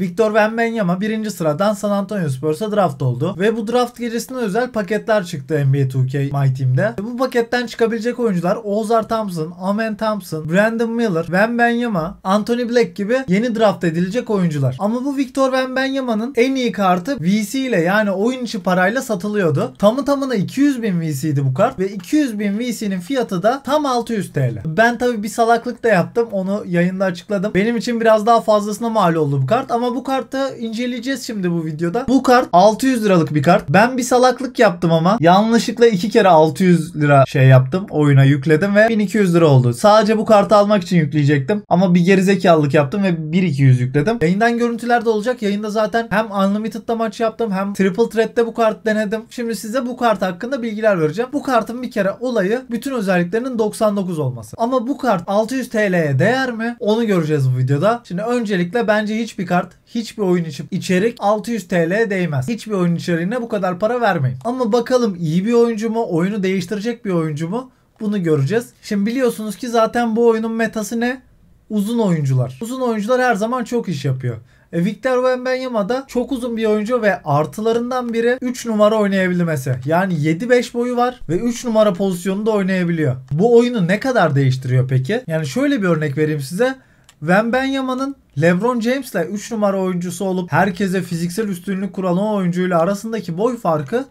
Victor Wembanyama birinci sıradan San Antonio Spurs'a draft oldu. Ve bu draft gecesine özel paketler çıktı NBA 2K My Team'de. Bu paketten çıkabilecek oyuncular Ozar Thompson, Amen Thompson, Brandon Miller, Wembanyama, Anthony Black gibi yeni draft edilecek oyuncular. Ama bu Victor Wembanyama'nın en iyi kartı VC ile yani oyun içi parayla satılıyordu. Tamı tamına 200 bin VC'di bu kart ve 200 bin VC'nin fiyatı da tam 600 TL. Ben tabi bir salaklık da yaptım onu yayında açıkladım. Benim için biraz daha fazlasına mal oldu bu kart ama bu kartı inceleyeceğiz şimdi bu videoda. Bu kart 600 liralık bir kart. Ben bir salaklık yaptım ama yanlışlıkla iki kere 600 lira şey yaptım. Oyuna yükledim ve 1200 lira oldu. Sadece bu kartı almak için yükleyecektim. Ama bir gerizekalılık yaptım ve 1200 yükledim. Yayından görüntüler de olacak. Yayında zaten hem Unlimited'da maç yaptım hem Triple Threat'te bu kart denedim. Şimdi size bu kart hakkında bilgiler vereceğim. Bu kartın bir kere olayı bütün özelliklerinin 99 olması. Ama bu kart 600 TL'ye değer mi? Onu göreceğiz bu videoda. Şimdi öncelikle bence hiçbir kart hiçbir oyun için içerik 600 TL değmez. Hiçbir oyun içeriğine bu kadar para vermeyin. Ama bakalım iyi bir oyuncu mu? Oyunu değiştirecek bir oyuncu mu? Bunu göreceğiz. Şimdi biliyorsunuz ki zaten bu oyunun metası ne? Uzun oyuncular. Uzun oyuncular her zaman çok iş yapıyor. E, Victor Wembanyama da çok uzun bir oyuncu ve artılarından biri 3 numara oynayabilmesi. Yani 7-5 boyu var ve 3 numara pozisyonunda oynayabiliyor. Bu oyunu ne kadar değiştiriyor peki? Yani şöyle bir örnek vereyim size. Wembenyama'nın LeBron James'le 3 numara oyuncusu olup herkese fiziksel üstünlük kuran o oyuncuyla arasındaki boy farkı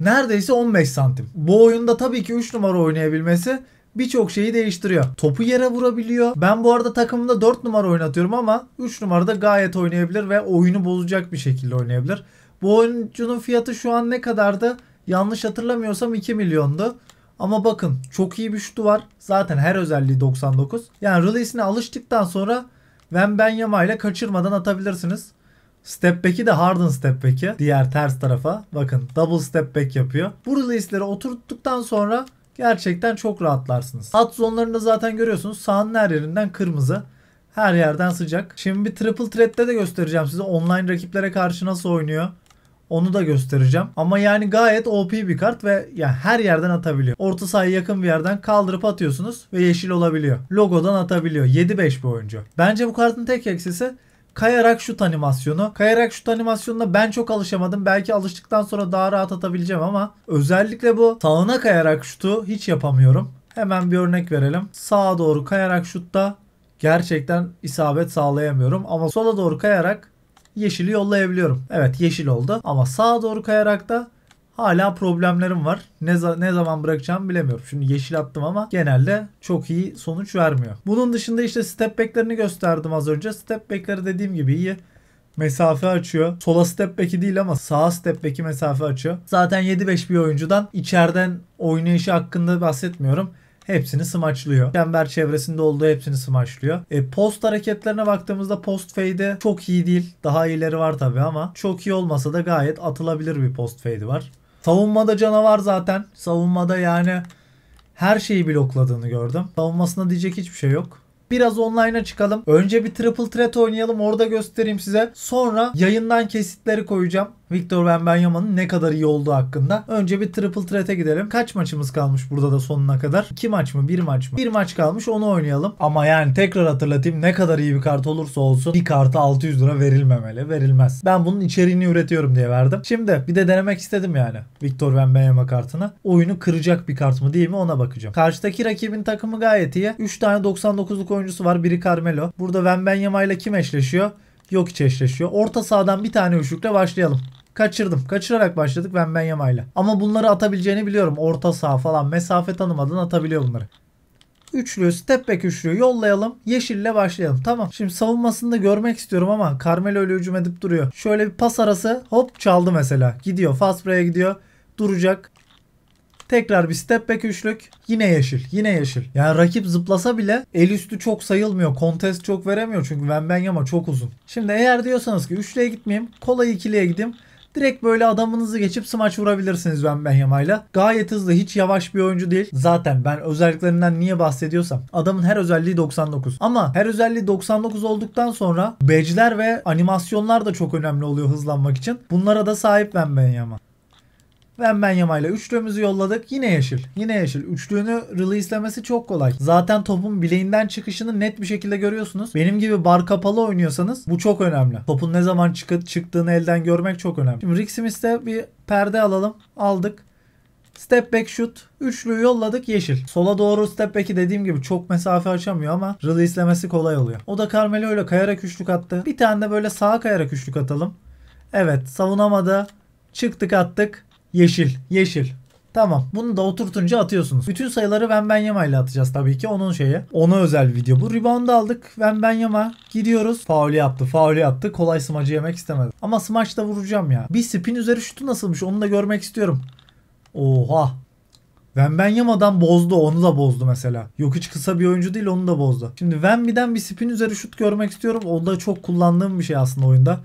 neredeyse 15 santim. Bu oyunda tabii ki 3 numara oynayabilmesi birçok şeyi değiştiriyor. Topu yere vurabiliyor. Ben bu arada takımda 4 numara oynatıyorum ama 3 numarada gayet oynayabilir ve oyunu bozacak bir şekilde oynayabilir. Bu oyuncunun fiyatı şu an ne kadardı? Yanlış hatırlamıyorsam 2 milyondu. Ama bakın çok iyi bir şutu var. Zaten her özelliği 99. Yani release'ine alıştıktan sonra Wembenyama ile kaçırmadan atabilirsiniz. Step back'i de Harden step back'i. Diğer ters tarafa. Bakın double step back yapıyor. Bu release'leri oturttuktan sonra gerçekten çok rahatlarsınız. At zonlarında zaten görüyorsunuz Sağın her yerinden kırmızı. Her yerden sıcak. Şimdi bir triple threat'te de göstereceğim size online rakiplere karşı nasıl oynuyor. Onu da göstereceğim. Ama yani gayet OP bir kart ve yani her yerden atabiliyor. Orta sahaya yakın bir yerden kaldırıp atıyorsunuz ve yeşil olabiliyor. Logodan atabiliyor. 7-5 bir oyuncu. Bence bu kartın tek eksisi kayarak şut animasyonu. Kayarak şut animasyonuna ben çok alışamadım. Belki alıştıktan sonra daha rahat atabileceğim ama özellikle bu sağına kayarak şutu hiç yapamıyorum. Hemen bir örnek verelim. Sağa doğru kayarak şutta gerçekten isabet sağlayamıyorum ama sola doğru kayarak yeşili yollayabiliyorum. Evet yeşil oldu ama sağa doğru kayarak da hala problemlerim var. Ne, za- ne zaman bırakacağımı bilemiyorum. Şimdi yeşil attım ama genelde çok iyi sonuç vermiyor. Bunun dışında işte step back'lerini gösterdim az önce. Step back'leri dediğim gibi iyi mesafe açıyor. Sola step back'i değil ama sağa step back'i mesafe açıyor. Zaten 7-5 bir oyuncudan içeriden oynayışı hakkında bahsetmiyorum hepsini smaçlıyor. Çember çevresinde olduğu hepsini smaçlıyor. E, post hareketlerine baktığımızda post fade çok iyi değil. Daha iyileri var tabi ama çok iyi olmasa da gayet atılabilir bir post fade var. Savunmada canavar zaten. Savunmada yani her şeyi blokladığını gördüm. Savunmasına diyecek hiçbir şey yok. Biraz online'a çıkalım. Önce bir triple threat oynayalım orada göstereyim size. Sonra yayından kesitleri koyacağım. Victor Wembanyama'nın ne kadar iyi olduğu hakkında. Önce bir triple threat'e gidelim. Kaç maçımız kalmış burada da sonuna kadar? 2 maç mı? 1 maç mı? 1 maç kalmış onu oynayalım. Ama yani tekrar hatırlatayım ne kadar iyi bir kart olursa olsun bir kartı 600 lira verilmemeli. Verilmez. Ben bunun içeriğini üretiyorum diye verdim. Şimdi bir de denemek istedim yani. Victor Wembanyama kartını. Oyunu kıracak bir kart mı değil mi ona bakacağım. Karşıdaki rakibin takımı gayet iyi. 3 tane 99'luk oyuncusu var. Biri Carmelo. Burada Wembanyama ile kim eşleşiyor? Yok hiç eşleşiyor. Orta sahadan bir tane üçlükle başlayalım. Kaçırdım. Kaçırarak başladık ben ben yamayla. Ama bunları atabileceğini biliyorum. Orta sağ falan mesafe tanımadan atabiliyor bunları. Üçlü, step back üçlü yollayalım. Yeşille başlayalım. Tamam. Şimdi savunmasını da görmek istiyorum ama Carmelo öyle hücum edip duruyor. Şöyle bir pas arası hop çaldı mesela. Gidiyor. Fast break'e gidiyor. Duracak. Tekrar bir step back üçlük. Yine yeşil. Yine yeşil. Yani rakip zıplasa bile el üstü çok sayılmıyor. Kontest çok veremiyor çünkü Wembenyama çok uzun. Şimdi eğer diyorsanız ki üçlüye gitmeyeyim. Kolay ikiliye gideyim. Direkt böyle adamınızı geçip smaç vurabilirsiniz Ben Benyamayla. Gayet hızlı hiç yavaş bir oyuncu değil. Zaten ben özelliklerinden niye bahsediyorsam adamın her özelliği 99. Ama her özelliği 99 olduktan sonra badge'ler ve animasyonlar da çok önemli oluyor hızlanmak için. Bunlara da sahip Ben Benyama. Ben Benyama ile üçlüğümüzü yolladık. Yine yeşil. Yine yeşil. Üçlüğünü release'lemesi çok kolay. Zaten topun bileğinden çıkışını net bir şekilde görüyorsunuz. Benim gibi bar kapalı oynuyorsanız bu çok önemli. Topun ne zaman çıkıp çıktığını elden görmek çok önemli. Şimdi Rick Smith'te bir perde alalım. Aldık. Step back shoot. Üçlü yolladık yeşil. Sola doğru step back'i dediğim gibi çok mesafe açamıyor ama release'lemesi kolay oluyor. O da Carmelo ile kayarak üçlük attı. Bir tane de böyle sağa kayarak üçlük atalım. Evet savunamadı. Çıktık attık. Yeşil. Yeşil. Tamam. Bunu da oturtunca atıyorsunuz. Bütün sayıları Wembenyama ile atacağız tabii ki. Onun şeye. Ona özel bir video. Bu rebound'u aldık. Wembenyama. Gidiyoruz. Faulü yaptı. Faulü yaptı. Kolay smacı yemek istemedi. Ama smaç vuracağım ya. Bir spin üzeri şutu nasılmış onu da görmek istiyorum. Oha. Wembenyama'dan bozdu. Onu da bozdu mesela. Yok hiç kısa bir oyuncu değil onu da bozdu. Şimdi Wemby'den bir spin üzeri şut görmek istiyorum. O da çok kullandığım bir şey aslında oyunda.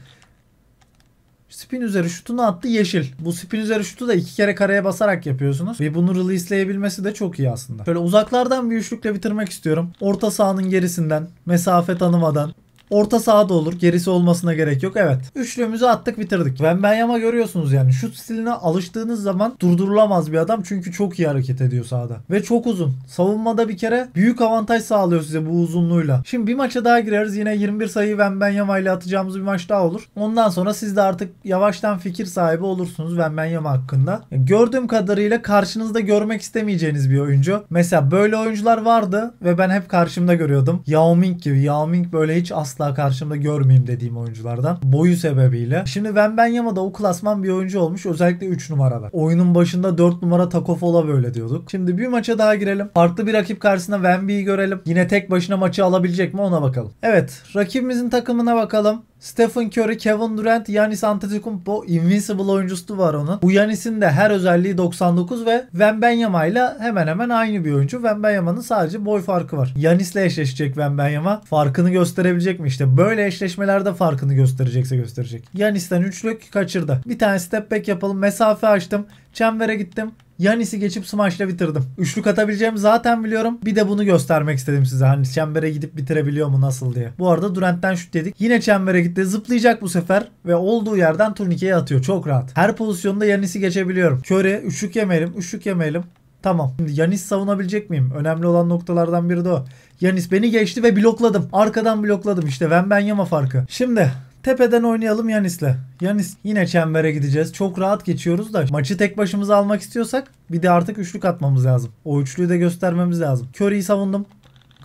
Spin üzeri şutunu attı yeşil. Bu spin üzeri şutu da iki kere kareye basarak yapıyorsunuz. Ve bunu releaseleyebilmesi de çok iyi aslında. Şöyle uzaklardan bir üçlükle bitirmek istiyorum. Orta sahanın gerisinden, mesafe tanımadan, Orta sahada olur. Gerisi olmasına gerek yok. Evet. Üçlüğümüzü attık bitirdik. Wembenyama görüyorsunuz yani. Şut stiline alıştığınız zaman durdurulamaz bir adam. Çünkü çok iyi hareket ediyor sahada. Ve çok uzun. Savunmada bir kere büyük avantaj sağlıyor size bu uzunluğuyla. Şimdi bir maça daha gireriz. Yine 21 sayı Wembenyama ile atacağımız bir maç daha olur. Ondan sonra siz de artık yavaştan fikir sahibi olursunuz Wembenyama hakkında. Gördüğüm kadarıyla karşınızda görmek istemeyeceğiniz bir oyuncu. Mesela böyle oyuncular vardı ve ben hep karşımda görüyordum. Yao Ming gibi. Yao Ming böyle hiç asla asla karşımda görmeyeyim dediğim oyunculardan. Boyu sebebiyle. Şimdi Wembenyama da o klasman bir oyuncu olmuş. Özellikle 3 numaralar. Oyunun başında 4 numara Takofola böyle diyorduk. Şimdi bir maça daha girelim. Farklı bir rakip karşısında Wemby'yi görelim. Yine tek başına maçı alabilecek mi ona bakalım. Evet. Rakibimizin takımına bakalım. Stephen Curry, Kevin Durant, Yanis Antetokounmpo Invincible oyuncusu var onun. Bu Yanis'in de her özelliği 99 ve Wembenyama ile hemen hemen aynı bir oyuncu. Wembanyama'nın sadece boy farkı var. Yanis'le eşleşecek Wembenyama. Farkını gösterebilecek mi işte? Böyle eşleşmelerde farkını gösterecekse gösterecek. Yanis'ten üçlük kaçırdı. Bir tane step back yapalım. Mesafe açtım. Çembere gittim. Yanis'i geçip Smash'la bitirdim. Üçlük atabileceğimi zaten biliyorum. Bir de bunu göstermek istedim size. Hani çembere gidip bitirebiliyor mu nasıl diye. Bu arada Durant'ten şut dedik. Yine çembere gitti. Zıplayacak bu sefer ve olduğu yerden turnikeye atıyor. Çok rahat. Her pozisyonda Yanis'i geçebiliyorum. Kör'e üçlük yemeyelim. Üçlük yemeyelim. Tamam. Şimdi Yanis savunabilecek miyim? Önemli olan noktalardan biri de o. Yanis beni geçti ve blokladım. Arkadan blokladım işte. Ben ben yama farkı. Şimdi Tepeden oynayalım Yanis'le. Yanis yine çembere gideceğiz. Çok rahat geçiyoruz da maçı tek başımıza almak istiyorsak bir de artık üçlük atmamız lazım. O üçlüyü de göstermemiz lazım. Curry'i savundum.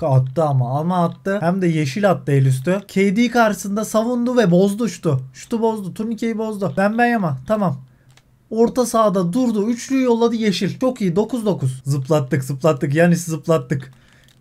Attı ama ama attı. Hem de yeşil attı el üstü. KD karşısında savundu ve bozdu şutu. Şutu bozdu. Turnikeyi bozdu. Ben ben yama. Tamam. Orta sahada durdu. Üçlüyü yolladı yeşil. Çok iyi. 9-9. Zıplattık zıplattık. Yanis zıplattık.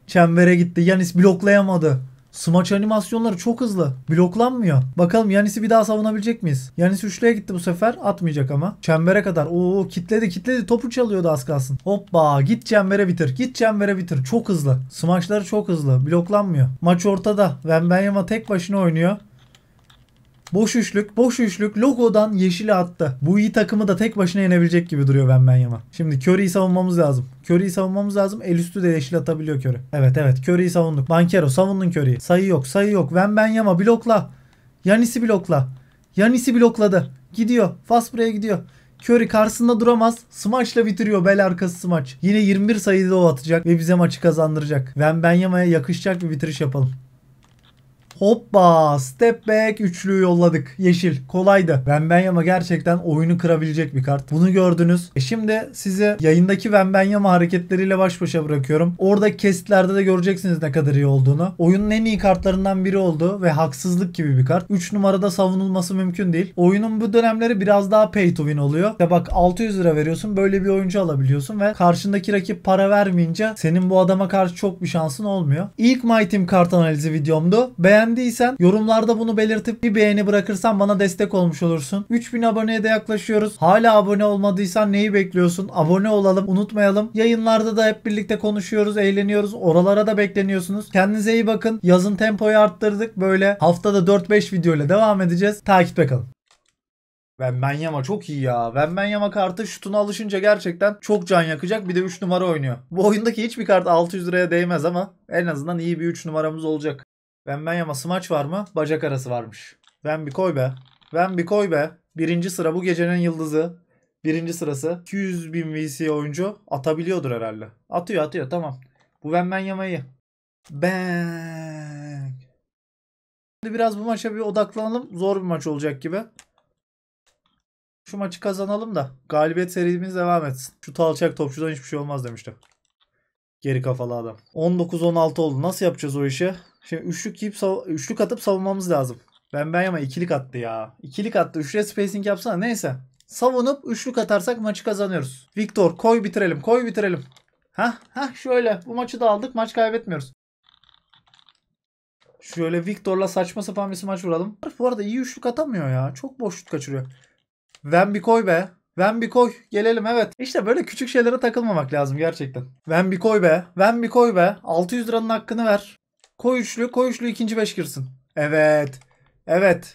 Çembere gitti. Yanis bloklayamadı. Smaç animasyonları çok hızlı. Bloklanmıyor. Bakalım Yanis'i bir daha savunabilecek miyiz? Yanis üçlüye gitti bu sefer. Atmayacak ama. Çembere kadar. Oo kitledi kitledi. Topu çalıyordu az kalsın. Hoppa git çembere bitir. Git çembere bitir. Çok hızlı. Smaçları çok hızlı. Bloklanmıyor. Maç ortada. Wembenyama tek başına oynuyor. Boş üçlük, boş üçlük logodan yeşili attı. Bu iyi takımı da tek başına yenebilecek gibi duruyor ben ben Şimdi Curry'i savunmamız lazım. Curry'i savunmamız lazım. El üstü de yeşil atabiliyor Curry. Evet evet Curry'i savunduk. Bankero savundun Curry'i. Sayı yok sayı yok. Ben ben blokla. Yanis'i blokla. Yanis'i blokladı. Gidiyor. Fast buraya gidiyor. Curry karşısında duramaz. Smaçla bitiriyor bel arkası smaç. Yine 21 sayıda o atacak ve bize maçı kazandıracak. Ben Benyama'ya yakışacak bir bitiriş yapalım. Hoppa step back üçlüyü yolladık. Yeşil kolaydı. Wembenyama gerçekten oyunu kırabilecek bir kart. Bunu gördünüz. E şimdi sizi yayındaki Wembenyama hareketleriyle baş başa bırakıyorum. Orada kesitlerde de göreceksiniz ne kadar iyi olduğunu. Oyunun en iyi kartlarından biri oldu ve haksızlık gibi bir kart. 3 numarada savunulması mümkün değil. Oyunun bu dönemleri biraz daha pay to win oluyor. İşte bak 600 lira veriyorsun böyle bir oyuncu alabiliyorsun ve karşındaki rakip para vermeyince senin bu adama karşı çok bir şansın olmuyor. İlk My Team kart analizi videomdu. Beğen Beğendiysen yorumlarda bunu belirtip bir beğeni bırakırsan bana destek olmuş olursun. 3000 aboneye de yaklaşıyoruz. Hala abone olmadıysan neyi bekliyorsun? Abone olalım unutmayalım. Yayınlarda da hep birlikte konuşuyoruz, eğleniyoruz. Oralara da bekleniyorsunuz. Kendinize iyi bakın. Yazın tempoyu arttırdık. Böyle haftada 4-5 video ile devam edeceğiz. Takipte kalın. Benyama çok iyi ya. Benyama kartı şutuna alışınca gerçekten çok can yakacak. Bir de 3 numara oynuyor. Bu oyundaki hiçbir kart 600 liraya değmez ama en azından iyi bir 3 numaramız olacak. Wembenyama smaç var mı? Bacak arası varmış. Ben bir koy be. Ben bir koy be. Birinci sıra bu gecenin yıldızı. Birinci sırası. 200 bin VC oyuncu atabiliyordur herhalde. Atıyor atıyor tamam. Bu Wembenyama'yı. Bang. Şimdi biraz bu maça bir odaklanalım. Zor bir maç olacak gibi. Şu maçı kazanalım da galibiyet serimiz devam etsin. Şu talçak topçudan hiçbir şey olmaz demişti. Geri kafalı adam. 19-16 oldu. Nasıl yapacağız o işi? Şimdi üçlük, yiyip, üçlük atıp savunmamız lazım. Ben ben ama ikilik attı ya. İkilik attı. Üçlü spacing yapsana. Neyse. Savunup üçlük atarsak maçı kazanıyoruz. Viktor koy bitirelim. Koy bitirelim. Ha ha şöyle. Bu maçı da aldık. Maç kaybetmiyoruz. Şöyle Viktor'la saçma sapan bir maç vuralım. Bu arada iyi üçlük atamıyor ya. Çok boşluk kaçırıyor. bir koy be. Ven bir koy. Gelelim evet. İşte böyle küçük şeylere takılmamak lazım gerçekten. Ven bir koy be. Ven bir koy be. 600 liranın hakkını ver. Koy üçlü. Koy üçlü ikinci beş girsin. Evet. Evet.